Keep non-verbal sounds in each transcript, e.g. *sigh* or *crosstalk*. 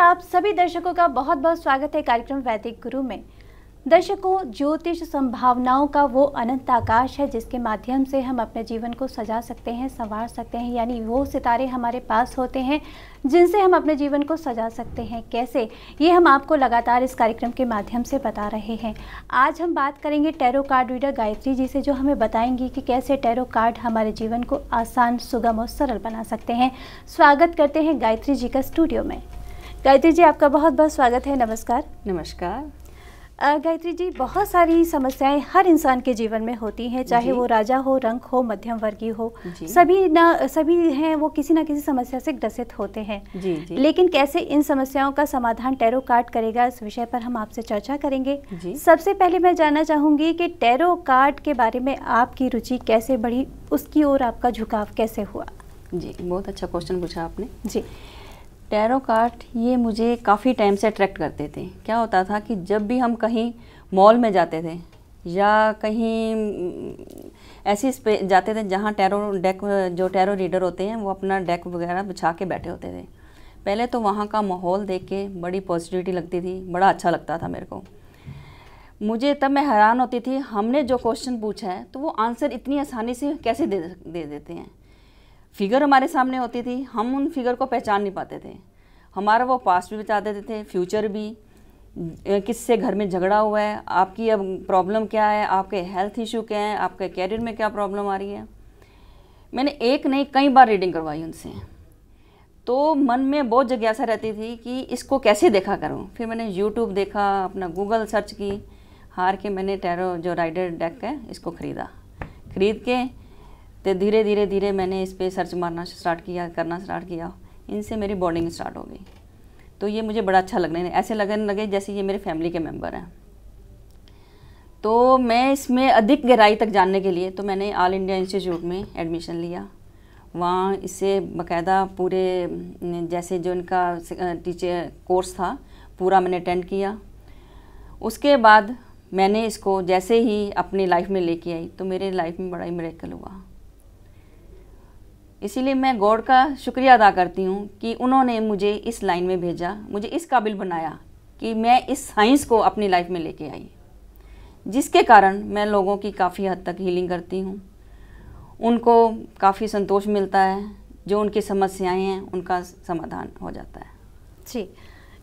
आप सभी दर्शकों का बहुत बहुत स्वागत है कार्यक्रम वैदिक गुरु में दर्शकों ज्योतिष संभावनाओं का वो अनंत आकाश है जिसके माध्यम से हम अपने जीवन को सजा सकते हैं संवार सकते हैं यानी वो सितारे हमारे पास होते हैं जिनसे हम अपने जीवन को सजा सकते हैं कैसे ये हम आपको लगातार इस कार्यक्रम के माध्यम से बता रहे हैं आज हम बात करेंगे tarot card reader Gayatri ji से जो हमें बताएंगी कि कैसे टैरो कार्ड हमारे जीवन को आसान सुगम और सरल बना सकते हैं स्वागत करते हैं गायत्री जी का स्टूडियो में गायत्री जी आपका बहुत बहुत स्वागत है नमस्कार नमस्कार गायत्री जी बहुत सारी समस्याएं हर इंसान के जीवन में होती हैं चाहे वो राजा हो रंक हो मध्यम वर्गीय हो सभी ना सभी हैं वो किसी ना किसी समस्या से ग्रसित होते हैं जी, जी। लेकिन कैसे इन समस्याओं का समाधान टैरो कार्ड करेगा इस विषय पर हम आपसे चर्चा करेंगे सबसे पहले मैं जानना चाहूंगी कि टैरो कार्ड के बारे में आपकी रुचि कैसे बढ़ी उसकी ओर आपका झुकाव कैसे हुआ जी बहुत अच्छा क्वेश्चन पूछा आपने जी टैरो कार्ड ये मुझे काफ़ी टाइम से अट्रैक्ट करते थे क्या होता था कि जब भी हम कहीं मॉल में जाते थे या कहीं mm, ऐसी जाते थे जहाँ टैरो डेक जो टैरो रीडर होते हैं वो अपना डेक वगैरह बिछा के बैठे होते थे पहले तो वहाँ का माहौल देख के बड़ी पॉजिटिविटी लगती थी बड़ा अच्छा लगता था मेरे को मुझे तब मैं हैरान होती थी हमने जो क्वेश्चन पूछा है तो वो आंसर इतनी आसानी से कैसे दे दे देते हैं फिगर हमारे सामने होती थी हम उन फिगर को पहचान नहीं पाते थे हमारा वो पास्ट भी बता देते थे फ्यूचर भी किससे घर में झगड़ा हुआ है आपकी अब प्रॉब्लम क्या है आपके हेल्थ इशू क्या है आपके कैरियर में क्या प्रॉब्लम आ रही है मैंने एक नहीं कई बार रीडिंग करवाई उनसे तो मन में बहुत जिज्ञासा रहती थी कि इसको कैसे देखा करूं फिर मैंने यूट्यूब देखा अपना गूगल सर्च की हार के मैंने टैरो जो राइडर डेक है इसको ख़रीदा ख़रीद के तो धीरे धीरे धीरे मैंने इस पर सर्च मारना स्टार्ट किया करना स्टार्ट किया इनसे मेरी बॉन्डिंग स्टार्ट हो गई तो ये मुझे बड़ा अच्छा लगने ऐसे लगने लगे जैसे ये मेरे फैमिली के मेम्बर हैं तो मैं इसमें अधिक गहराई तक जानने के लिए तो मैंने ऑल इंडिया इंस्टीट्यूट में एडमिशन लिया वहाँ इससे बकायदा पूरे जैसे जो इनका टीचर कोर्स था पूरा मैंने अटेंड किया उसके बाद मैंने इसको जैसे ही अपनी लाइफ में लेके आई तो मेरे लाइफ में बड़ा ही मेरेकल हुआ इसीलिए मैं गॉड का शुक्रिया अदा करती हूँ कि उन्होंने मुझे इस लाइन में भेजा मुझे इस काबिल बनाया कि मैं इस साइंस को अपनी लाइफ में लेके आई जिसके कारण मैं लोगों की काफ़ी हद तक हीलिंग करती हूँ उनको काफ़ी संतोष मिलता है जो उनकी समस्याएं हैं उनका समाधान हो जाता है जी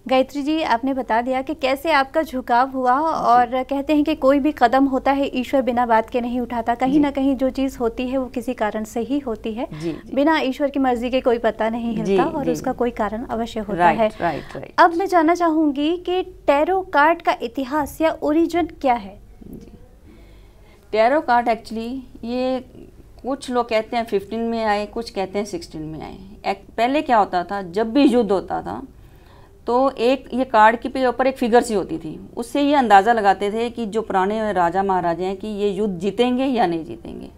गायत्री जी आपने बता दिया कि कैसे आपका झुकाव हुआ और कहते हैं कि कोई भी कदम होता है ईश्वर बिना बात के नहीं उठाता कहीं ना कहीं जो चीज़ होती है वो किसी कारण से ही होती है जी, जी। बिना ईश्वर की मर्जी के कोई पता नहीं हिलता और उसका कोई कारण अवश्य होता है अब मैं जानना चाहूंगी कि टैरो कार्ड का इतिहास या ओरिजिन क्या है टैरो कार्ड एक्चुअली ये कुछ लोग कहते हैं फिफ्टीन में आए कुछ कहते हैं सिक्सटीन में आए पहले क्या होता था जब भी युद्ध होता था तो एक ये कार्ड के ऊपर एक फिगर सी होती थी उससे ये अंदाज़ा लगाते थे कि जो पुराने राजा महाराजे हैं कि ये युद्ध जीतेंगे या नहीं जीतेंगे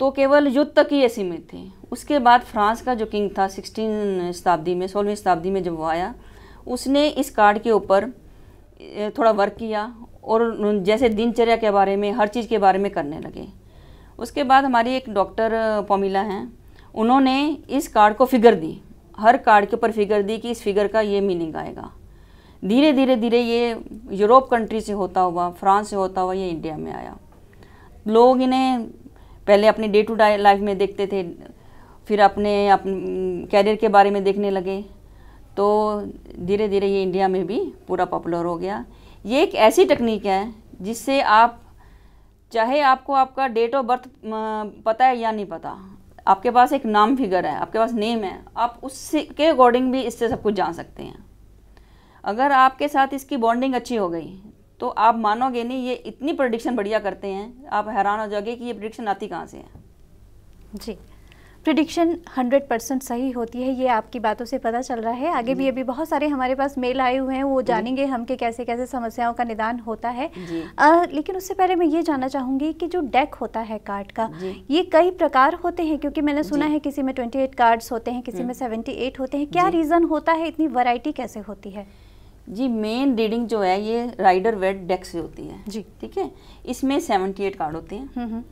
तो केवल युद्ध तक ही ये सीमित थे उसके बाद फ्रांस का जो किंग था सिक्सटीन शताब्दी में सोलहवीं शताब्दी में जब वो आया उसने इस कार्ड के ऊपर थोड़ा वर्क किया और जैसे दिनचर्या के बारे में हर चीज़ के बारे में करने लगे उसके बाद हमारी एक डॉक्टर पोमिला हैं उन्होंने इस कार्ड को फिगर दी हर कार्ड के ऊपर फिगर दी कि इस फिगर का ये मीनिंग आएगा धीरे धीरे धीरे ये यूरोप कंट्री से होता हुआ फ्रांस से होता हुआ ये इंडिया में आया लोग इन्हें पहले अपने डे टू डे लाइफ में देखते थे फिर अपने अपने कैरियर के बारे में देखने लगे तो धीरे धीरे ये इंडिया में भी पूरा पॉपुलर हो गया ये एक ऐसी टेक्निक है जिससे आप चाहे आपको आपका डेट ऑफ बर्थ पता है या नहीं पता आपके पास एक नाम फिगर है आपके पास नेम है आप उससे के अकॉर्डिंग भी इससे सब कुछ जान सकते हैं अगर आपके साथ इसकी बॉन्डिंग अच्छी हो गई तो आप मानोगे नहीं ये इतनी प्रडिक्शन बढ़िया करते हैं आप हैरान हो जाओगे कि ये प्रडिक्शन आती कहाँ से है जी प्रिडिक्शन 100 परसेंट सही होती है ये आपकी बातों से पता चल रहा है आगे भी अभी बहुत सारे हमारे पास मेल आए हुए हैं वो जानेंगे हम के कैसे कैसे समस्याओं का निदान होता है आ, लेकिन उससे पहले मैं ये जानना चाहूंगी कि जो डेक होता है कार्ड का ये कई प्रकार होते हैं क्योंकि मैंने सुना है किसी में ट्वेंटी एट कार्ड्स होते हैं किसी में सेवेंटी हम्म। एट होते हैं क्या रीज़न होता है इतनी वराइटी कैसे होती है जी मेन रीडिंग जो है ये राइडर वेड डेक से होती है जी ठीक है इसमें सेवेंटी एट कार्ड होते हैं हम्म, हम्म।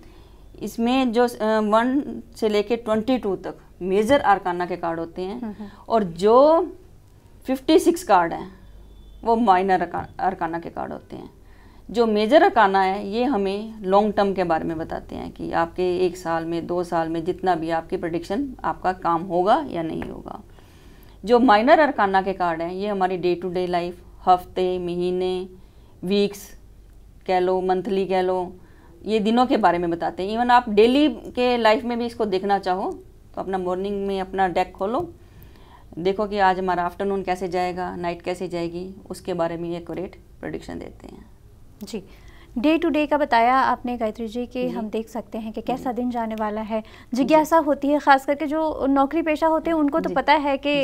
इसमें जो वन से लेके ट्वेंटी टू तक मेजर आरकाना के कार्ड होते हैं हम्म, हम्म। और जो फिफ्टी सिक्स कार्ड हैं वो माइनर अरकाना के कार्ड होते हैं जो मेजर अरकाना है ये हमें लॉन्ग टर्म के बारे में बताते हैं कि आपके एक साल में दो साल में जितना भी आपकी प्रडिक्शन आपका काम होगा या नहीं होगा जो माइनर अरकाना के कार्ड हैं ये हमारी डे टू डे लाइफ हफ्ते महीने वीक्स कह लो मंथली कह लो ये दिनों के बारे में बताते हैं इवन आप डेली के लाइफ में भी इसको देखना चाहो तो अपना मॉर्निंग में अपना डेक खोलो देखो कि आज हमारा आफ्टरनून कैसे जाएगा नाइट कैसे जाएगी उसके बारे में ये एक्यूरेट प्रोडिक्शन देते हैं जी डे टू डे का बताया आपने गायत्री जी कि हम देख सकते हैं कि कैसा दिन जाने वाला है जिज्ञासा होती है ख़ास करके जो नौकरी पेशा होते हैं उनको तो पता है कि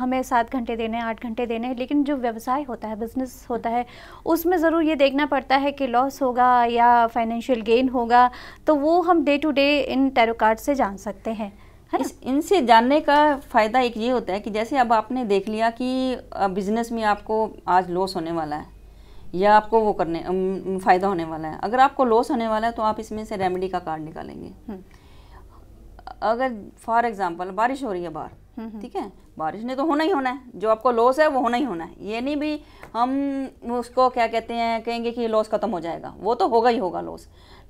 हमें सात घंटे देने हैं आठ घंटे देने हैं लेकिन जो व्यवसाय होता है बिजनेस होता है उसमें ज़रूर ये देखना पड़ता है कि लॉस होगा या फाइनेंशियल गेन होगा तो वो हम डे टू डे इन टैरो कार्ड से जान सकते हैं इस इनसे जानने का फ़ायदा एक ये होता है कि जैसे अब आपने देख लिया कि बिज़नेस में आपको आज लॉस होने वाला है या आपको वो करने फ़ायदा होने वाला है अगर आपको लॉस होने वाला है तो आप इसमें से रेमेडी का कार्ड निकालेंगे हम्म। अगर फॉर एग्जाम्पल बारिश हो रही है बाहर हम्म, हम्म। ठीक है बारिश ने तो होना ही होना है जो आपको लॉस है वो होना ही होना है ये नहीं भी हम उसको क्या कहते हैं कहेंगे कि लॉस ख़त्म हो जाएगा वो तो होगा ही होगा लॉस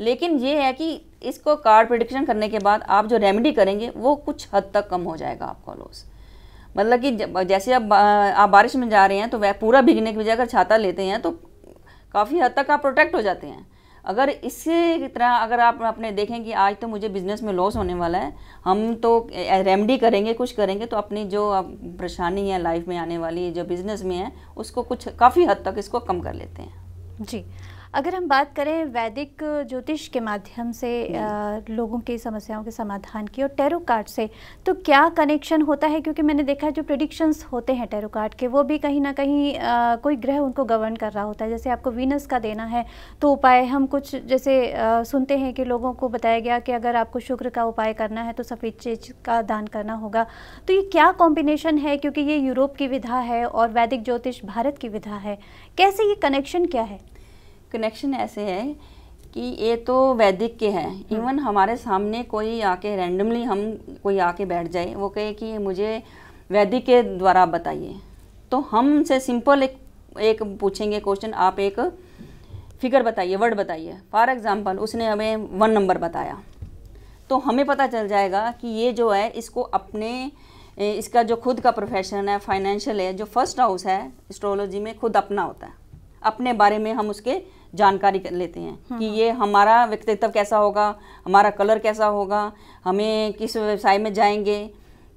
लेकिन ये है कि इसको कार्ड प्रिडिक्शन करने के बाद आप जो रेमेडी करेंगे वो कुछ हद तक कम हो जाएगा आपका लॉस मतलब कि जैसे आप आप बारिश में जा रहे हैं तो वह पूरा भीगने की बजाय अगर छाता लेते हैं तो काफ़ी हद तक आप प्रोटेक्ट हो जाते हैं अगर इससे तरह अगर आप अपने देखें कि आज तो मुझे बिज़नेस में लॉस होने वाला है हम तो रेमडी करेंगे कुछ करेंगे तो अपनी जो परेशानी है लाइफ में आने वाली जो बिज़नेस में है उसको कुछ काफ़ी हद तक इसको कम कर लेते हैं जी अगर हम बात करें वैदिक ज्योतिष के माध्यम से आ, लोगों की समस्याओं के समाधान की और टैरो कार्ड से तो क्या कनेक्शन होता है क्योंकि मैंने देखा है जो प्रिडिक्शंस होते हैं टैरो कार्ड के वो भी कहीं ना कहीं आ, कोई ग्रह उनको गवर्न कर रहा होता है जैसे आपको वीनस का देना है तो उपाय हम कुछ जैसे आ, सुनते हैं कि लोगों को बताया गया कि अगर आपको शुक्र का उपाय करना है तो सफ़ेद चीज का दान करना होगा तो ये क्या कॉम्बिनेशन है क्योंकि ये यूरोप की विधा है और वैदिक ज्योतिष भारत की विधा है कैसे ये कनेक्शन क्या है कनेक्शन ऐसे है कि ये तो वैदिक के हैं इवन हम्म। हमारे सामने कोई आके रैंडमली हम कोई आके बैठ जाए वो कहे कि मुझे वैदिक के द्वारा बताइए तो हम से सिंपल एक एक पूछेंगे क्वेश्चन आप एक फिगर बताइए वर्ड बताइए फॉर एग्ज़ाम्पल उसने हमें वन नंबर बताया तो हमें पता चल जाएगा कि ये जो है इसको अपने इसका जो खुद का प्रोफेशन है फाइनेंशियल है जो फर्स्ट हाउस है एस्ट्रोलॉजी में खुद अपना होता है अपने बारे में हम उसके जानकारी कर लेते हैं हाँ, कि हाँ। ये हमारा व्यक्तित्व कैसा होगा हमारा कलर कैसा होगा हमें किस व्यवसाय में जाएंगे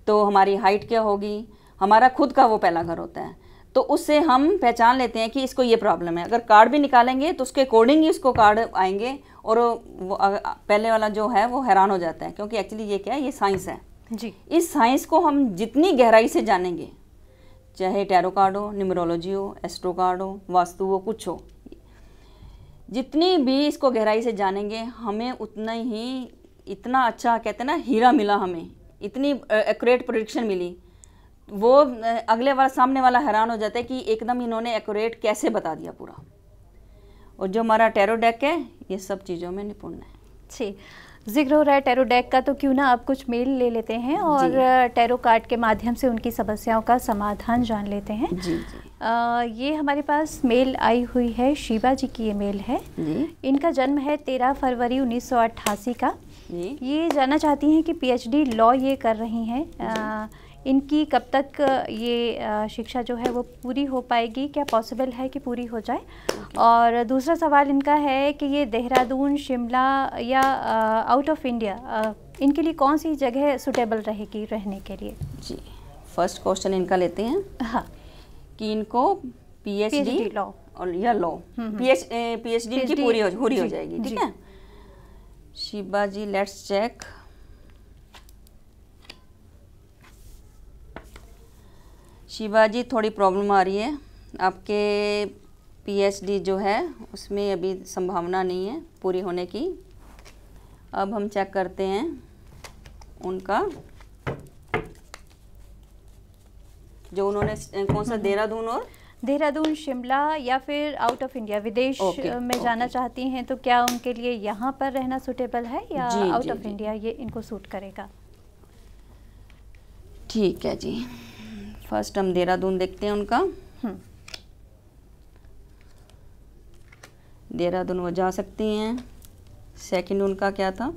तो हमारी हाइट क्या होगी हमारा खुद का वो पहला घर होता है तो उससे हम पहचान लेते हैं कि इसको ये प्रॉब्लम है अगर कार्ड भी निकालेंगे तो उसके अकॉर्डिंग ही उसको कार्ड आएंगे और वो पहले वाला जो है वो हैरान हो जाता है क्योंकि एक्चुअली ये क्या है ये साइंस है जी इस साइंस को हम जितनी गहराई से जानेंगे चाहे टैरो कार्ड हो न्यूमरोलॉजी हो एस्ट्रो कार्ड हो वास्तु हो कुछ हो जितनी भी इसको गहराई से जानेंगे हमें उतना ही इतना अच्छा कहते हैं ना हीरा मिला हमें इतनी एक्यूरेट प्रोडिक्शन मिली वो अगले बार सामने वाला हैरान हो जाता है कि एकदम इन्होंने एक्यूरेट कैसे बता दिया पूरा और जो हमारा टेरो डेक है ये सब चीज़ों में निपुण है जी जिक्र हो रहा है टेरो डेक का तो क्यों ना आप कुछ मेल ले लेते हैं और टेरो कार्ड के माध्यम से उनकी समस्याओं का समाधान जान लेते हैं जी, जी। आ, ये हमारे पास मेल आई हुई है शिवा जी की ये मेल है जी। इनका जन्म है तेरह फरवरी उन्नीस का ये जानना चाहती हैं कि पीएचडी लॉ ये कर रही हैं इनकी कब तक ये शिक्षा जो है वो पूरी हो पाएगी क्या पॉसिबल है कि पूरी हो जाए और दूसरा सवाल इनका है कि ये देहरादून शिमला या आउट ऑफ इंडिया इनके लिए कौन सी जगह सुटेबल रहेगी रहने के लिए जी फर्स्ट क्वेश्चन इनका लेते हैं हाँ कि इनको पी एच डी लॉ या लॉ पी एच इनकी पूरी हो, पूरी हो जाएगी ठीक है शिवाजी लेट्स चेक शिवाजी थोड़ी प्रॉब्लम आ रही है आपके पीएचडी जो है उसमें अभी संभावना नहीं है पूरी होने की अब हम चेक करते हैं उनका जो उन्होंने कौन सा हम्म। देहरादून और देहरादून शिमला या फिर आउट ऑफ इंडिया विदेश okay, में okay. जाना चाहती हैं तो क्या उनके लिए यहाँ पर रहना सुटेबल है या आउट ऑफ इंडिया ये इनको सूट करेगा ठीक है जी फर्स्ट हम देहरादून देखते हैं उनका हम्म। देहरादून वो जा सकती हैं सेकंड उनका क्या था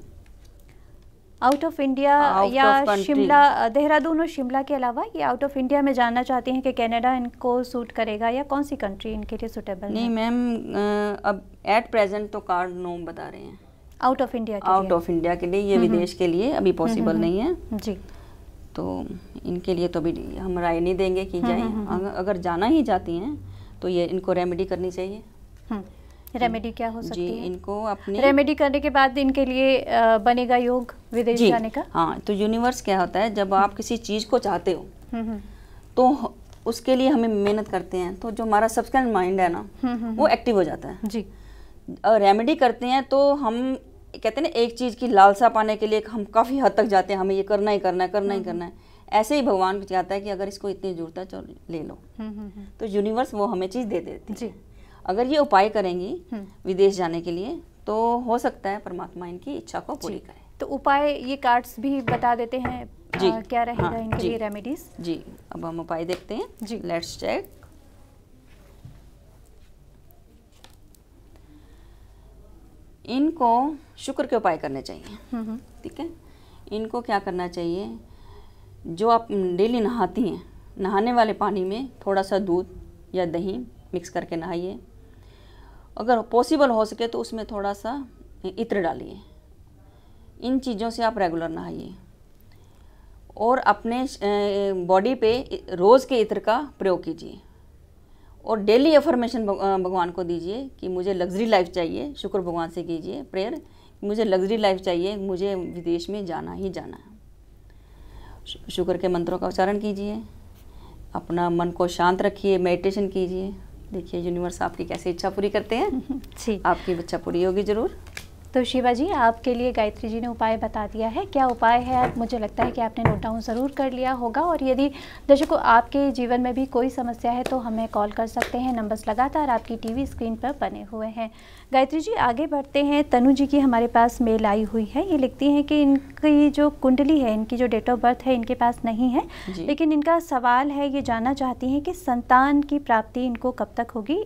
आउट ऑफ इंडिया या शिमला देहरादून और शिमला के अलावा ये आउट ऑफ इंडिया में जानना चाहती हैं कि कनाडा इनको सूट करेगा या कौन सी कंट्री इनके लिए सूटेबल नहीं मैम अब एट प्रेजेंट तो कार्ड नो बता रहे हैं out of India out of India के लिए ये विदेश के लिए अभी पॉसिबल नहीं है जी तो इनके लिए तो अभी हम राय नहीं देंगे कि हम्म, जाए हम्म, हम्म। अगर जाना ही जाती हैं तो ये इनको रेमेडी करनी चाहिए रेमेडी क्या हो सकती है इनको अपने रेमेडी करने के बाद इनके लिए बनेगा योग विदेश जाने का हाँ तो यूनिवर्स क्या होता है जब आप किसी चीज़ को चाहते हो तो उसके लिए हमें मेहनत करते हैं तो जो हमारा सबसे माइंड है ना वो एक्टिव हो जाता है जी रेमेडी करते हैं तो हम कहते हैं ना एक चीज़ की लालसा पाने के लिए हम काफ़ी हद तक जाते हैं हमें ये करना ही करना है करना ही हम्म, करना हम्म। है ऐसे ही भगवान चाहता है कि अगर इसको इतनी जरूरत है चलो ले लो हम्म, तो यूनिवर्स वो हमें चीज़ दे देती है अगर ये उपाय करेंगी विदेश जाने के लिए तो हो सकता है परमात्मा इनकी इच्छा को पूरी करें तो उपाय ये कार्ड्स भी बता देते हैं जी आ, क्या हाँ, रहेगा हाँ, इनके लिए रेमेडीज जी अब हम उपाय देखते हैं जी लेट्स चेक इनको शुक्र के उपाय करने चाहिए हम्म, हम्म। ठीक है इनको क्या करना चाहिए जो आप डेली नहाती हैं नहाने वाले पानी में थोड़ा सा दूध या दही मिक्स करके नहाइए अगर पॉसिबल हो सके तो उसमें थोड़ा सा इत्र डालिए इन चीज़ों से आप रेगुलर नहाइए और अपने बॉडी पे रोज़ के इत्र का प्रयोग कीजिए और डेली एफर्मेशन भगवान को दीजिए कि मुझे लग्जरी लाइफ चाहिए शुक्र भगवान से कीजिए प्रेयर मुझे लग्जरी लाइफ चाहिए मुझे विदेश में जाना ही जाना है शुक्र के मंत्रों का उच्चारण कीजिए अपना मन को शांत रखिए मेडिटेशन कीजिए देखिए यूनिवर्स आपकी कैसे इच्छा पूरी करते हैं *laughs* आपकी इच्छा पूरी होगी ज़रूर तो शिवा जी आपके लिए गायत्री जी ने उपाय बता दिया है क्या उपाय है मुझे लगता है कि आपने नोट डाउन ज़रूर कर लिया होगा और यदि दर्शकों आपके जीवन में भी कोई समस्या है तो हमें कॉल कर सकते हैं नंबर्स लगातार आपकी टीवी स्क्रीन पर बने हुए हैं गायत्री जी आगे बढ़ते हैं तनु जी की हमारे पास मेल आई हुई है ये लिखती हैं कि इनकी जो कुंडली है इनकी जो डेट ऑफ बर्थ है इनके पास नहीं है लेकिन इनका सवाल है ये जानना चाहती हैं कि संतान की प्राप्ति इनको कब तक होगी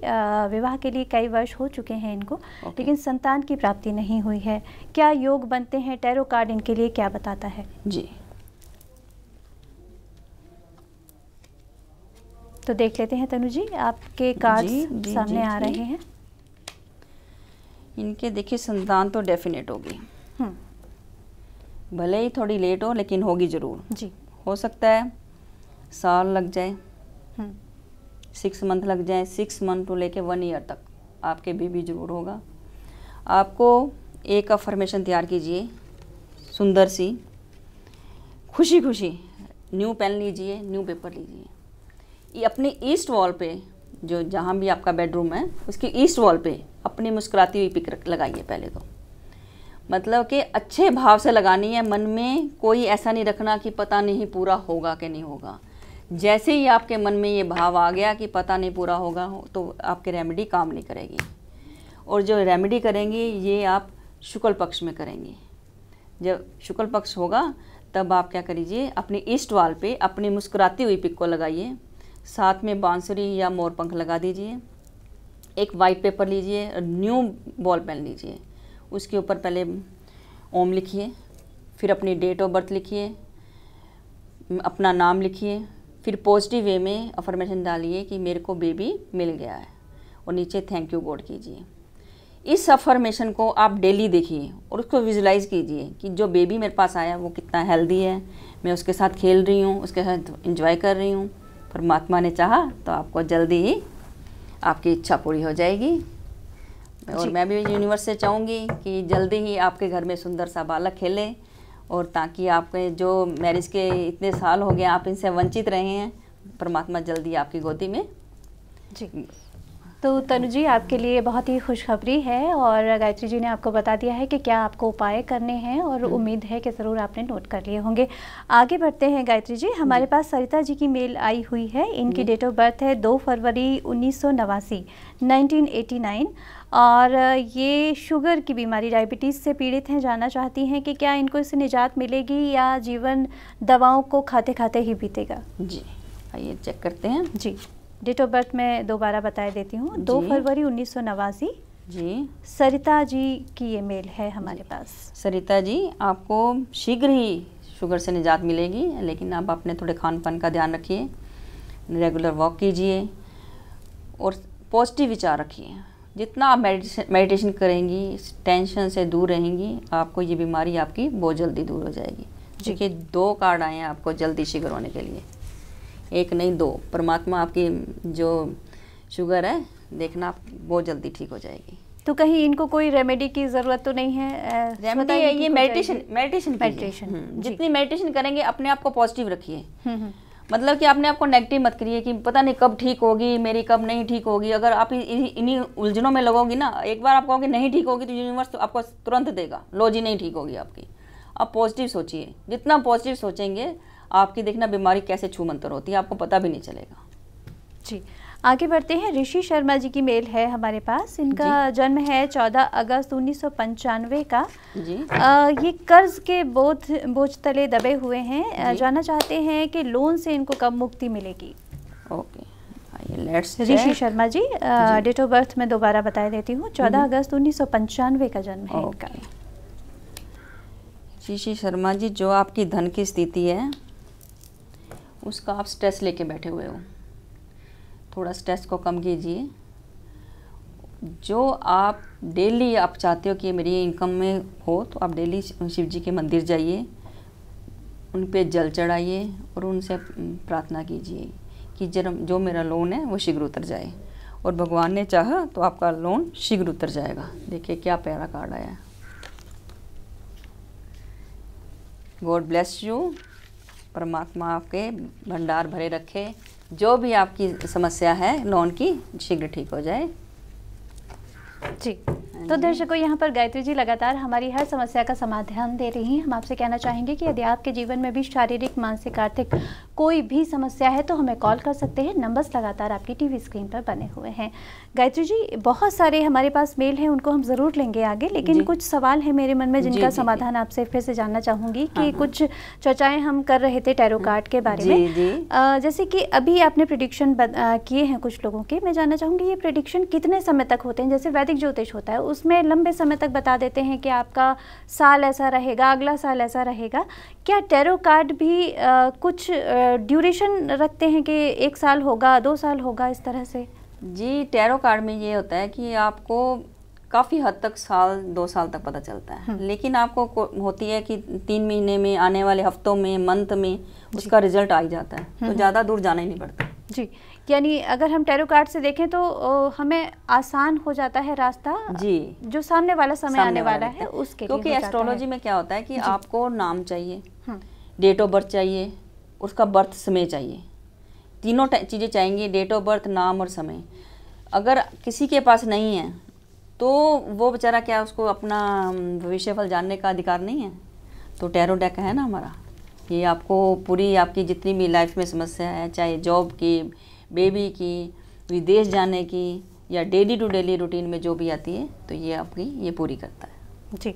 विवाह के लिए कई वर्ष हो चुके हैं इनको लेकिन संतान की प्राप्ति नहीं हुई है क्या योग बनते हैं टैरो कार्ड इनके लिए क्या बताता है जी तो देख लेते हैं तनु जी आपके कार्ड सामने जी, आ रहे हैं इनके देखिए संतान तो डेफिनेट होगी हम्म। भले ही थोड़ी लेट हो लेकिन होगी ज़रूर जी हो सकता है साल लग जाए सिक्स हम्म। मंथ लग जाए सिक्स मंथ टू लेके वन ईयर तक आपके बीबी जरूर होगा आपको एक अफर्मेशन तैयार कीजिए सुंदर सी खुशी खुशी न्यू पेन लीजिए न्यू पेपर लीजिए अपने ईस्ट वॉल पे जो जहाँ भी आपका बेडरूम है उसकी ईस्ट वॉल पे अपनी मुस्कुराती हुई पिक लगाइए पहले तो मतलब कि अच्छे भाव से लगानी है मन में कोई ऐसा नहीं रखना कि पता नहीं पूरा होगा कि नहीं होगा जैसे ही आपके मन में ये भाव आ गया कि पता नहीं पूरा होगा हो, तो आपकी रेमेडी काम नहीं करेगी और जो रेमेडी करेंगी ये आप शुक्ल पक्ष में करेंगे जब शुक्ल पक्ष होगा तब आप क्या करीजिए अपने ईस्ट वाल पे अपनी मुस्कुराती हुई पिक को लगाइए साथ में बांसुरी या मोरपंख लगा दीजिए एक वाइट पेपर लीजिए न्यू बॉल पेन लीजिए उसके ऊपर पहले ओम लिखिए फिर अपनी डेट ऑफ बर्थ लिखिए अपना नाम लिखिए फिर पॉजिटिव वे में अफर्मेशन डालिए कि मेरे को बेबी मिल गया है और नीचे थैंक यू गॉड कीजिए इस अफर्मेशन को आप डेली देखिए और उसको विजुलाइज़ कीजिए कि जो बेबी मेरे पास आया वो कितना हेल्दी है मैं उसके साथ खेल रही हूँ उसके साथ इंजॉय कर रही हूँ परमात्मा ने चाहा तो आपको जल्दी ही आपकी इच्छा पूरी हो जाएगी और मैं भी यूनिवर्स से चाहूँगी कि जल्दी ही आपके घर में सुंदर सा बालक खेले और ताकि आपके जो मैरिज के इतने साल हो गए आप इनसे वंचित रहे हैं परमात्मा जल्दी आपकी गोदी में जी तो तनु जी आपके लिए बहुत ही खुशखबरी है और गायत्री जी ने आपको बता दिया है कि क्या आपको उपाय करने हैं और हम्म। उम्मीद है कि ज़रूर आपने नोट कर लिए होंगे आगे बढ़ते हैं गायत्री जी हमारे हम्म। पास सरिता जी की मेल आई हुई है इनकी हम्म। डेट ऑफ बर्थ है दो फरवरी उन्नीस सौ नवासी और ये शुगर की बीमारी डायबिटीज़ से पीड़ित हैं जानना चाहती हैं कि क्या इनको इससे निजात मिलेगी या जीवन दवाओं को खाते खाते ही बीतेगा जी आइए चेक करते हैं जी डेट ऑफ बर्थ मैं दोबारा बता देती हूँ दो फरवरी उन्नीस सौ नवासी जी सरिता जी की ये मेल है हमारे पास सरिता जी आपको शीघ्र ही शुगर से निजात मिलेगी लेकिन आप अपने थोड़े खान पान का ध्यान रखिए रेगुलर वॉक कीजिए और पॉजिटिव विचार रखिए जितना आप मेडिटेशन मेडिटेशन करेंगी टेंशन से दूर रहेंगी आपको ये बीमारी आपकी बहुत जल्दी दूर हो जाएगी देखिए दो कार्ड आए हैं आपको जल्दी शीघ्र होने के लिए एक नहीं दो परमात्मा आपकी जो शुगर है देखना आप बहुत जल्दी ठीक हो जाएगी तो कहीं इनको कोई रेमेडी की ज़रूरत तो नहीं है रेमेडी है ये मेडिटेशन मेडिटेशन मेडिटेशन जितनी मेडिटेशन करेंगे अपने आप को पॉजिटिव रखिए हम्म, हम्म। मतलब कि आपने आपको नेगेटिव मत करिए कि पता नहीं कब ठीक होगी मेरी कब नहीं ठीक होगी अगर आप इन्हीं उलझनों में लगोगी ना एक बार आप कहोगे नहीं ठीक होगी तो यूनिवर्स तो आपको तुरंत देगा लो जी नहीं ठीक होगी आपकी आप पॉजिटिव सोचिए जितना पॉजिटिव सोचेंगे आपकी देखना बीमारी कैसे छू मंतर होती है आपको पता भी नहीं चलेगा जी आगे बढ़ते हैं ऋषि शर्मा जी की मेल है हमारे पास इनका जन्म है 14 अगस्त उन्नीस का जी आ, ये कर्ज के बोझ बोझ तले दबे हुए हैं जानना चाहते हैं कि लोन से इनको कब मुक्ति मिलेगी okay Rishi Sharma ji date of birth मैं दोबारा बता देती हूँ 14 हम्म। अगस्त उन्नीस का जन्म है ऋषि शर्मा जी जो आपकी धन की स्थिति है उसका आप स्ट्रेस लेके बैठे हुए हो थोड़ा स्ट्रेस को कम कीजिए जो आप डेली आप चाहते हो कि मेरी इनकम में हो तो आप डेली शिव जी के मंदिर जाइए उन पर जल चढ़ाइए और उनसे प्रार्थना कीजिए कि जब जो मेरा लोन है वो शीघ्र उतर जाए और भगवान ने चाहा तो आपका लोन शीघ्र उतर जाएगा देखिए क्या प्यारा कार्ड आया गॉड ब्लेस यू परमात्मा आपके भंडार भरे रखे जो भी आपकी समस्या है लोन की शीघ्र ठीक हो जाए जी तो हाँ दर्शकों यहाँ पर गायत्री जी लगातार हमारी हर समस्या का समाधान दे रही हैं हम आपसे कहना चाहेंगे कि यदि आपके जीवन में भी शारीरिक मानसिक आर्थिक कोई भी समस्या है तो हमें कॉल कर सकते हैं नंबर्स लगातार आपकी टीवी स्क्रीन पर बने हुए हैं गायत्री जी बहुत सारे हमारे पास मेल हैं उनको हम ज़रूर लेंगे आगे लेकिन कुछ सवाल है मेरे मन में जिनका समाधान आपसे फिर से जानना चाहूंगी कि हाँ, हाँ। कुछ चर्चाएं हम कर रहे थे टैरो कार्ड के बारे में जैसे कि अभी आपने प्रिडिक्शन किए हैं कुछ लोगों के मैं जानना चाहूंगी ये प्रिडिक्शन कितने समय तक होते हैं जैसे वैदिक ज्योतिष होता है उसमें लंबे समय तक बता देते हैं कि आपका साल ऐसा रहेगा अगला साल ऐसा रहेगा क्या टेरो कार्ड भी आ, कुछ ड्यूरेशन रखते हैं कि एक साल होगा दो साल होगा इस तरह से जी टेरो कार्ड में ये होता है कि आपको काफ़ी हद तक साल दो साल तक पता चलता है हम्म। लेकिन आपको होती है कि तीन महीने में आने वाले हफ्तों में मंथ में उसका रिजल्ट आ ही जाता है तो हम्म। ज़्यादा दूर जाना ही नहीं पड़ता जी यानी अगर हम टैरो कार्ड से देखें तो हमें आसान हो जाता है रास्ता जी जो सामने वाला समय सामने आने वाला है उसके क्योंकि एस्ट्रोलॉजी में क्या होता है कि आपको नाम चाहिए डेट ऑफ बर्थ चाहिए उसका बर्थ समय चाहिए तीनों चीज़ें चाहिए डेट ऑफ बर्थ नाम और समय अगर किसी के पास नहीं है तो वो बेचारा क्या उसको अपना भविष्यफल जानने का अधिकार नहीं है तो टैरो डेक है ना हमारा ये आपको पूरी आपकी जितनी भी लाइफ में समस्या है चाहे जॉब की बेबी की विदेश जाने की या डेली टू डेली रूटीन में जो भी आती है तो ये आपकी ये पूरी करता है जी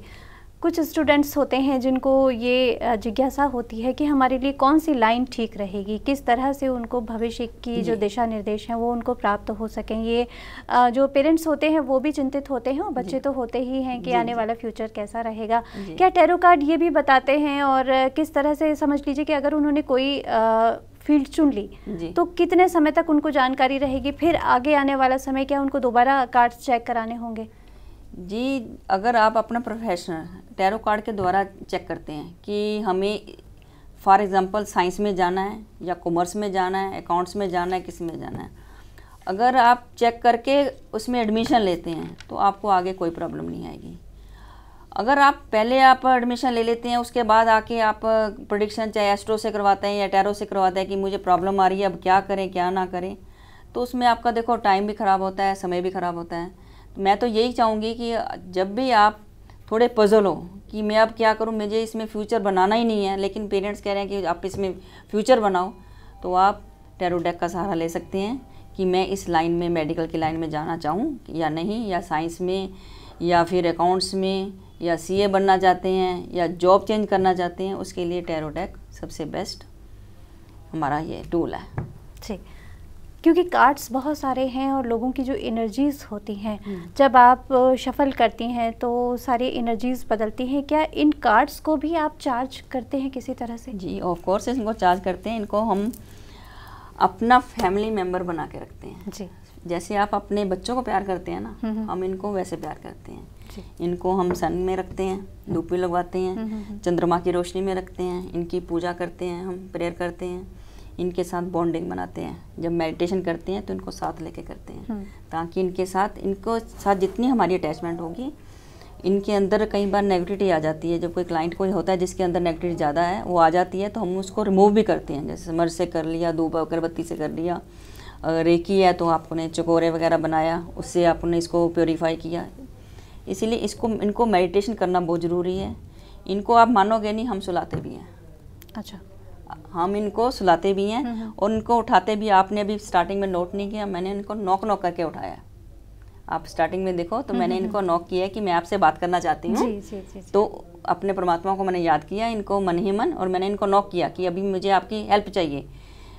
कुछ स्टूडेंट्स होते हैं जिनको ये जिज्ञासा होती है कि हमारे लिए कौन सी लाइन ठीक रहेगी किस तरह से उनको भविष्य की जो दिशा निर्देश हैं वो उनको प्राप्त हो सकें ये जो पेरेंट्स होते हैं वो भी चिंतित होते हैं और बच्चे तो होते ही हैं कि आने वाला फ्यूचर कैसा रहेगा क्या टेरो कार्ड ये भी बताते हैं और किस तरह से समझ लीजिए कि अगर उन्होंने कोई फील्ड चुन ली तो कितने समय तक उनको जानकारी रहेगी फिर आगे आने वाला समय क्या उनको दोबारा कार्ड चेक कराने होंगे जी अगर आप अपना प्रोफेशन टैरो कार्ड के द्वारा चेक करते हैं कि हमें फॉर एग्ज़ाम्पल साइंस में जाना है या कॉमर्स में जाना है अकाउंट्स में जाना है किस में जाना है अगर आप चेक करके उसमें एडमिशन लेते हैं तो आपको आगे कोई प्रॉब्लम नहीं आएगी अगर आप पहले आप एडमिशन ले लेते हैं उसके बाद आके आप प्रोडिक्शन चाहे एस्ट्रो से करवाते हैं या टैरो से करवाते हैं कि मुझे प्रॉब्लम आ रही है अब क्या करें क्या ना करें तो उसमें आपका देखो टाइम भी ख़राब होता है समय भी ख़राब होता है तो मैं तो यही चाहूँगी कि जब भी आप थोड़े पजल हो कि मैं अब क्या करूँ मुझे इसमें फ्यूचर बनाना ही नहीं है लेकिन पेरेंट्स कह रहे हैं कि आप इसमें फ्यूचर बनाओ तो आप टेरोडेक का सहारा ले सकते हैं कि मैं इस लाइन में मेडिकल की लाइन में जाना चाहूँ या नहीं या साइंस में या फिर अकाउंट्स में या सीए बनना चाहते हैं या जॉब चेंज करना चाहते हैं उसके लिए टैरोटेक सबसे बेस्ट हमारा ये टूल है ठीक क्योंकि कार्ड्स बहुत सारे हैं और लोगों की जो एनर्जीज़ होती हैं हम्म। जब आप शफल करती हैं तो सारी एनर्जीज़ बदलती हैं क्या इन कार्ड्स को भी आप चार्ज करते हैं किसी तरह से जी ऑफ कोर्स इनको चार्ज करते हैं इनको हम अपना फैमिली मेम्बर बना के रखते हैं जी जैसे आप अपने बच्चों को प्यार करते हैं ना हम्म, हम्म। हम इनको वैसे प्यार करते हैं इनको हम सन में रखते हैं हम्म। धूप में लगवाते हैं चंद्रमा की रोशनी में रखते हैं इनकी पूजा करते हैं हम प्रेयर करते हैं इनके साथ बॉन्डिंग बनाते हैं जब मेडिटेशन करते हैं तो इनको साथ लेके करते हैं ताकि इनके साथ इनको साथ जितनी हमारी अटैचमेंट होगी इनके अंदर कई बार नेगेटिविटी आ जाती है जब कोई क्लाइंट कोई होता है जिसके अंदर नेगेटिविटी ज़्यादा है वो आ जाती है तो हम उसको रिमूव भी करते हैं जैसे मर से कर लिया धूप अगरबत्ती से कर लिया रेकी है तो आपने चकोरे वगैरह बनाया उससे आपने इसको प्योरीफाई किया इसीलिए इसको इनको मेडिटेशन करना बहुत ज़रूरी है इनको आप मानोगे नहीं हम सुलाते भी हैं अच्छा हम इनको सुलाते भी हैं और इनको उठाते भी आपने अभी स्टार्टिंग में नोट नहीं किया मैंने इनको नॉक नॉक करके उठाया आप स्टार्टिंग में देखो तो मैंने इनको नॉक किया कि मैं आपसे बात करना चाहती हूँ तो अपने परमात्मा को मैंने याद किया इनको मन ही मन और मैंने इनको नॉक किया कि अभी मुझे आपकी हेल्प चाहिए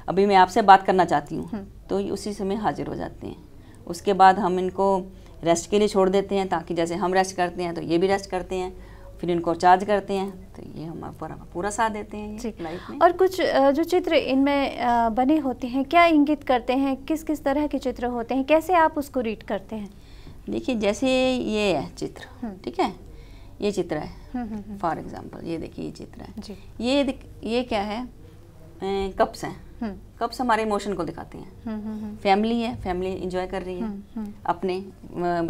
अभी मैं आपसे बात करना चाहती हूँ हम्म। तो ये उसी समय हाजिर हो जाते हैं उसके बाद हम इनको रेस्ट के लिए छोड़ देते हैं ताकि जैसे हम रेस्ट करते हैं तो ये भी रेस्ट करते हैं फिर इनको चार्ज करते हैं तो ये हम पूरा पूरा साथ देते हैं लाइफ में और कुछ जो चित्र इनमें बने होते हैं क्या इंगित करते हैं किस किस तरह के चित्र होते हैं कैसे आप उसको रीड करते हैं देखिए जैसे ये है चित्र हम्म। ठीक है ये चित्र है फॉर एग्जाम्पल हम्म, हम्म, ये देखिए ये चित्र है ये ये क्या है कप्स हैं कप्स हमारे इमोशन को दिखाते हैं हम्म, हम्म, हम्म। फैमिली है फैमिली इंजॉय कर रही है अपने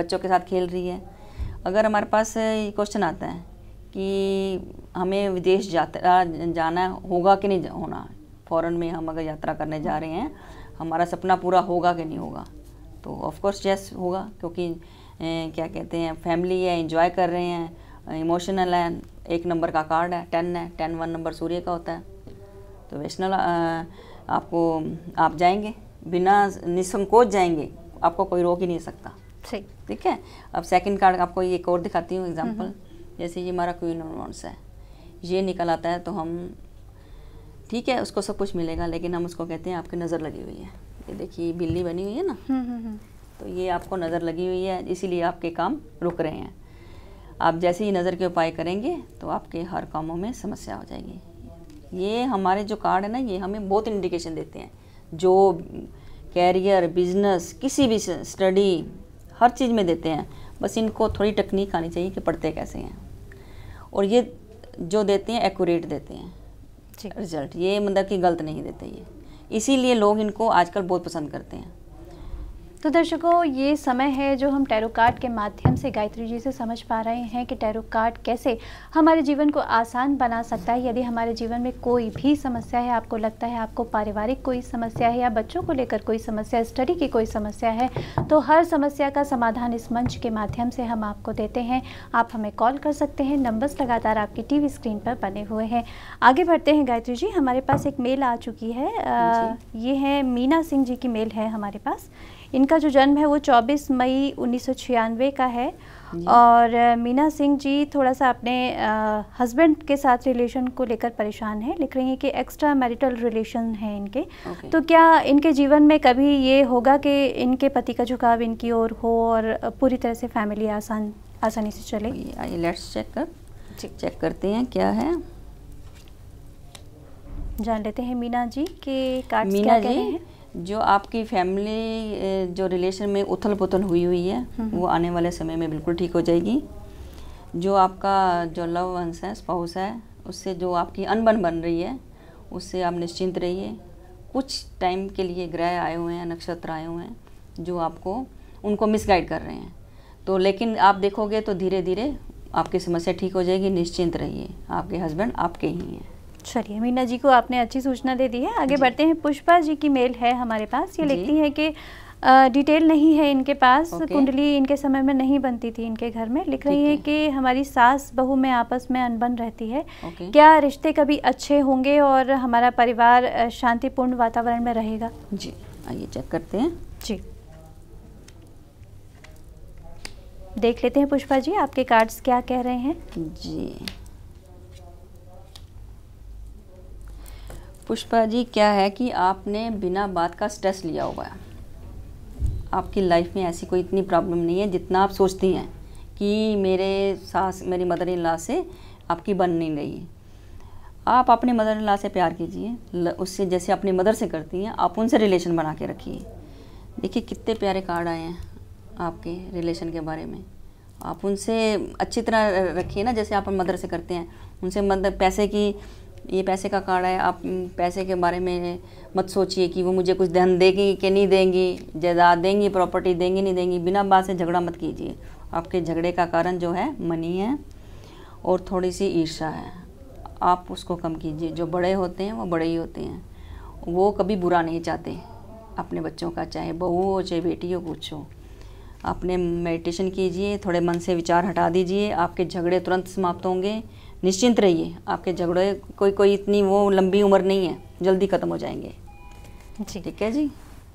बच्चों के साथ खेल रही है अगर हमारे पास क्वेश्चन आता है कि हमें विदेश यात्रा जाना होगा कि नहीं होना फ़ॉरन में हम अगर यात्रा करने जा रहे हैं हमारा सपना पूरा होगा कि नहीं होगा तो ऑफकोर्स येस होगा क्योंकि ए, क्या कहते हैं फैमिली है इंजॉय कर रहे हैं इमोशनल है एक नंबर का कार्ड है टेन है टेन वन नंबर सूर्य का होता है तो वैष्णव आपको आप जाएंगे बिना निसंकोच जाएंगे आपको कोई रोक ही नहीं सकता ठीक ठीक है अब सेकंड कार्ड आपको एक और दिखाती हूँ एग्जांपल हम्म, हम्म। जैसे ये हमारा क्वीन ऑफ वॉन्ट्स है ये निकल आता है तो हम ठीक है उसको सब कुछ मिलेगा लेकिन हम उसको कहते हैं आपकी नज़र लगी हुई है ये देखिए बिल्ली बनी हुई है ना हम्म, तो ये आपको नज़र लगी हुई है इसीलिए आपके काम रुक रहे हैं आप जैसे ही नज़र के उपाय करेंगे तो आपके हर कामों में समस्या हो जाएगी ये हमारे जो कार्ड है ना ये हमें बहुत इंडिकेशन देते हैं जो कैरियर बिजनेस किसी भी स्टडी हर चीज़ में देते हैं बस इनको थोड़ी टेक्निक आनी चाहिए कि पढ़ते कैसे हैं और ये जो देते हैं एक्यूरेट देते हैं रिजल्ट ये मतलब कि गलत नहीं देते ये इसीलिए लोग इनको आजकल बहुत पसंद करते हैं तो दर्शकों ये समय है जो हम टैरो कार्ड के माध्यम से गायत्री जी से समझ पा रहे हैं कि टैरो कार्ड कैसे हमारे जीवन को आसान बना सकता है यदि हमारे जीवन में कोई भी समस्या है आपको लगता है आपको पारिवारिक कोई समस्या है या बच्चों को लेकर कोई समस्या स्टडी की कोई समस्या है तो हर समस्या का समाधान इस मंच के माध्यम से हम आपको देते हैं आप हमें कॉल कर सकते हैं नंबर्स लगातार आपकी टी स्क्रीन पर बने हुए हैं आगे बढ़ते हैं गायत्री जी हमारे पास एक मेल आ चुकी है ये है मीना सिंह जी की मेल है हमारे पास इनका जो जन्म है वो 24 मई 1996 का है और मीना सिंह जी थोड़ा सा अपने हस्बैंड के साथ रिलेशन को लेकर परेशान हैं लिख रही हैं कि एक्स्ट्रा मैरिटल रिलेशन है इनके okay. तो क्या इनके जीवन में कभी ये होगा कि इनके पति का झुकाव इनकी ओर हो और पूरी तरह से फैमिली आसान आसानी से चले लेट्स चेक कर चेक करते हैं क्या है जान लेते हैं मीना जी के कार्ड्स मीना क्या जी जो आपकी फैमिली जो रिलेशन में उथल पुथल हुई हुई है हम्म, हम्म। वो आने वाले समय में बिल्कुल ठीक हो जाएगी जो आपका जो लव वंस है स्पाउस है उससे जो आपकी अनबन बन रही है उससे आप निश्चिंत रहिए कुछ टाइम के लिए ग्रह आए हुए हैं नक्षत्र आए हुए हैं जो आपको उनको मिसगाइड कर रहे हैं तो लेकिन आप देखोगे तो धीरे धीरे आपकी समस्या ठीक हो जाएगी निश्चिंत रहिए आपके हस्बैंड आपके ही हैं चलिए मीना जी को आपने अच्छी सूचना दे दी है आगे बढ़ते हैं पुष्पा जी की मेल है हमारे पास ये लिखती है कि डिटेल नहीं है इनके पास कुंडली इनके समय में नहीं बनती थी इनके घर में लिख रही है कि हमारी सास बहू में आपस में अनबन रहती है क्या रिश्ते कभी अच्छे होंगे और हमारा परिवार शांतिपूर्ण वातावरण में रहेगा जी आइए चेक करते हैं जी देख लेते हैं पुष्पा जी आपके कार्ड्स क्या कह रहे हैं जी पुष्पा जी क्या है कि आपने बिना बात का स्ट्रेस लिया हुआ है आपकी लाइफ में ऐसी कोई इतनी प्रॉब्लम नहीं है जितना आप सोचती हैं कि मेरे सास मेरी मदर इन लॉ से आपकी बन नहीं रही है आप अपने मदर इन लॉ से प्यार कीजिए उससे जैसे अपनी मदर से करती हैं आप उनसे रिलेशन बना के रखिए देखिए कितने प्यारे कार्ड आए हैं आपके रिलेशन के बारे में आप उनसे अच्छी तरह रखिए ना जैसे आप मदर से करते हैं उनसे मतलब पैसे की ये पैसे का कार्ड है आप पैसे के बारे में मत सोचिए कि वो मुझे कुछ धन देगी कि नहीं देंगी जायदाद देंगी प्रॉपर्टी देंगी नहीं देंगी बिना बात से झगड़ा मत कीजिए आपके झगड़े का कारण जो है मनी है और थोड़ी सी ईर्षा है आप उसको कम कीजिए जो बड़े होते हैं वो बड़े ही होते हैं वो कभी बुरा नहीं चाहते अपने बच्चों का चाहे बहू हो चाहे बेटी हो कुछ हो अपने मेडिटेशन कीजिए थोड़े मन से विचार हटा दीजिए आपके झगड़े तुरंत समाप्त होंगे निश्चिंत रहिए आपके झगड़े कोई कोई इतनी वो लंबी उम्र नहीं है जल्दी ख़त्म हो जाएंगे जी ठीक है जी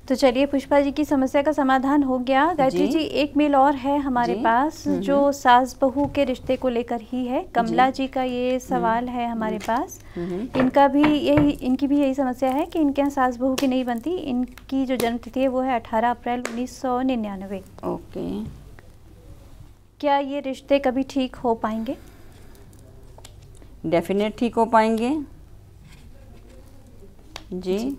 तो चलिए पुष्पा जी की समस्या का समाधान हो गया गायत्री जी, जी एक मेल और है हमारे पास हम्म, जो हम्म। सास बहू के रिश्ते को लेकर ही है कमला जी, जी का ये हम्म। सवाल है हमारे पास इनका भी यही इनकी भी यही समस्या है कि इनके यहाँ सास बहू की नहीं बनती इनकी जो जन्म तिथि है वो है अठारह अप्रैल उन्नीस निन्यानवे ओके क्या ये रिश्ते कभी ठीक हो पाएंगे डेफिनेट ठीक हो पाएंगे जी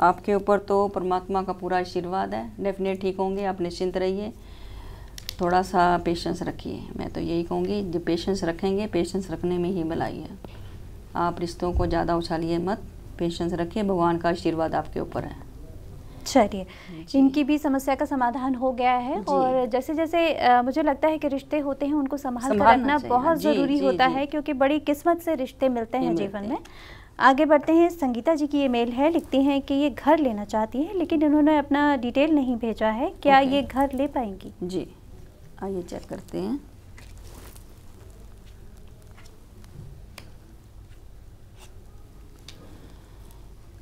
आपके ऊपर तो परमात्मा का पूरा आशीर्वाद है डेफिनेट ठीक होंगे आप निश्चिंत रहिए थोड़ा सा पेशेंस रखिए मैं तो यही कहूँगी जो पेशेंस रखेंगे पेशेंस रखने में ही भलाई है आप रिश्तों को ज़्यादा उछालिए मत पेशेंस रखिए भगवान का आशीर्वाद आपके ऊपर है चलिए इनकी भी समस्या का समाधान हो गया है और जैसे जैसे आ, मुझे लगता है कि रिश्ते होते हैं उनको संभाल कर रखना बहुत जी, ज़रूरी जी, होता जी, है क्योंकि बड़ी किस्मत से रिश्ते मिलते हैं जीवन में आगे बढ़ते हैं संगीता जी की ये मेल है लिखती हैं कि ये घर लेना चाहती है लेकिन इन्होंने अपना डिटेल नहीं भेजा है क्या ये घर ले पाएंगी जी आइए चेक करते हैं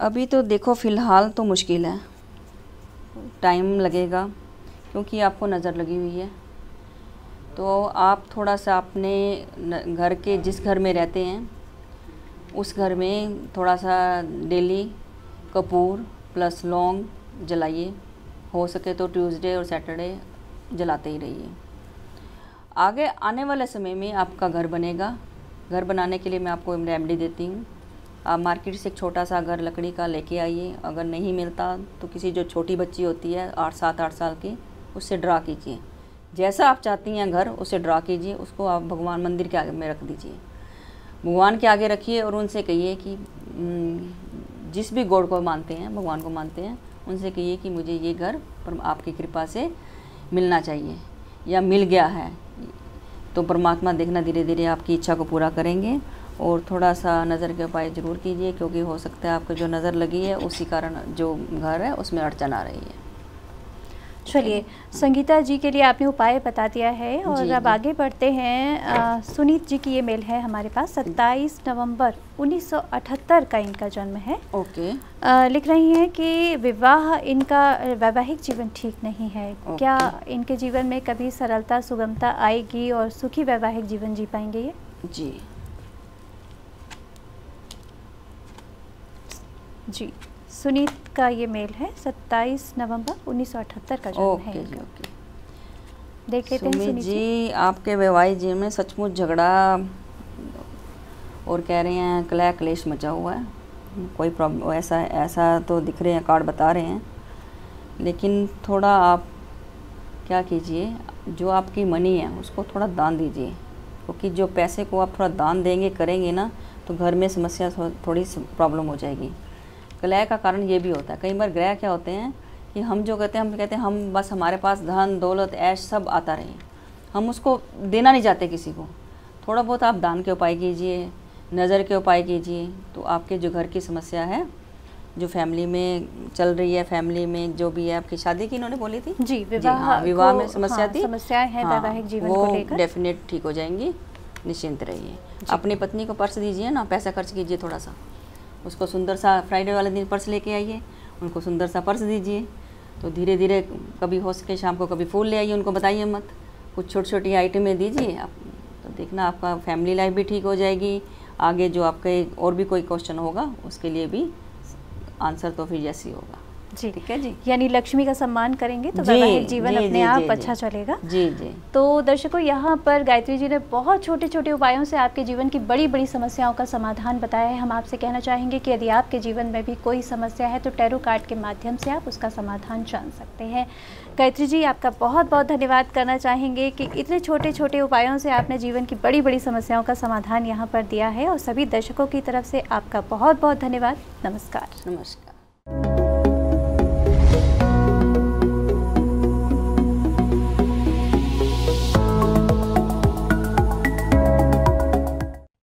अभी तो देखो फ़िलहाल तो मुश्किल है टाइम लगेगा क्योंकि आपको नज़र लगी हुई है तो आप थोड़ा सा अपने घर के जिस घर में रहते हैं उस घर में थोड़ा सा डेली कपूर प्लस लौंग जलाइए हो सके तो ट्यूसडे और सैटरडे जलाते ही रहिए आगे आने वाले समय में आपका घर बनेगा घर बनाने के लिए मैं आपको रेमडी देती हूँ आप मार्केट से एक छोटा सा अगर लकड़ी का लेके आइए अगर नहीं मिलता तो किसी जो छोटी बच्ची होती है आठ सात आठ साल की उससे ड्रा कीजिए जैसा आप चाहती हैं घर उसे ड्रा कीजिए उसको आप भगवान मंदिर के आगे में रख दीजिए भगवान के आगे रखिए और उनसे कहिए कि जिस भी गोड को मानते हैं भगवान को मानते हैं उनसे कहिए कि मुझे ये घर पर आपकी कृपा से मिलना चाहिए या मिल गया है तो परमात्मा देखना धीरे धीरे आपकी इच्छा को पूरा करेंगे और थोड़ा सा नज़र के उपाय ज़रूर कीजिए क्योंकि हो सकता है आपको जो नज़र लगी है उसी कारण जो घर है उसमें अड़चन आ रही है चलिए संगीता जी के लिए आपने उपाय बता दिया है और अब आगे बढ़ते हैं आ, सुनीत जी की ये मेल है हमारे पास 27 नवंबर 1978 का इनका जन्म है ओके आ, लिख रही हैं कि विवाह इनका वैवाहिक जीवन ठीक नहीं है क्या इनके जीवन में कभी सरलता सुगमता आएगी और सुखी वैवाहिक जीवन जी पाएंगे ये जी जी सुनीत का ये मेल है 27 नवंबर 1978 का जन्म है जी, ओके देख लेते हैं सुनीत जी आपके वैवाहिक जीवन में सचमुच झगड़ा और कह रहे हैं कलह क्लेश मचा हुआ है कोई प्रॉब्लम ऐसा ऐसा तो दिख रहे हैं कार्ड बता रहे हैं लेकिन थोड़ा आप क्या कीजिए जो आपकी मनी है उसको थोड़ा दान दीजिए क्योंकि तो जो पैसे को आप थोड़ा दान देंगे करेंगे ना तो घर में समस्या थोड़ी प्रॉब्लम हो जाएगी गलह का कारण ये भी होता है कई बार ग्रह क्या होते हैं कि हम जो कहते हैं हम कहते हैं हम बस हमारे पास धन दौलत ऐश सब आता रहे हम उसको देना नहीं चाहते किसी को थोड़ा बहुत आप दान के उपाय कीजिए नज़र के उपाय कीजिए तो आपके जो घर की समस्या है जो फैमिली में चल रही है फैमिली में जो भी है आपकी शादी की इन्होंने बोली थी जी विवाह हाँ, विवाह में समस्या हाँ, थी समस्याएं हैं हाँ, जीवन वो डेफिनेट ठीक हो जाएंगी निश्चिंत रहिए अपनी पत्नी को पर्स दीजिए ना पैसा खर्च कीजिए थोड़ा सा उसको सुंदर सा फ्राइडे वाले दिन पर्स लेके आइए उनको सुंदर सा पर्स दीजिए तो धीरे धीरे कभी हो सके शाम को कभी फूल ले आइए उनको बताइए मत कुछ छोटी छोटी आइटमें दीजिए आप तो देखना आपका फैमिली लाइफ भी ठीक हो जाएगी आगे जो आपके और भी कोई क्वेश्चन होगा उसके लिए भी आंसर तो फिर जैसी होगा जी ठीक है जी यानी लक्ष्मी का सम्मान करेंगे तो वैवाहिक जीवन जी, अपने जी, आप जी, अच्छा चलेगा जी जी तो दर्शकों यहाँ पर गायत्री जी ने बहुत छोटे छोटे उपायों से आपके जीवन की बड़ी बड़ी समस्याओं का समाधान बताया है हम आपसे कहना चाहेंगे कि यदि आपके जीवन में भी कोई समस्या है तो टेरो कार्ड के माध्यम से आप उसका समाधान जान सकते हैं गायत्री जी आपका बहुत बहुत धन्यवाद करना चाहेंगे कि इतने छोटे छोटे उपायों से आपने जीवन की बड़ी बड़ी समस्याओं का समाधान यहाँ पर दिया है और सभी दर्शकों की तरफ से आपका बहुत बहुत धन्यवाद नमस्कार नमस्कार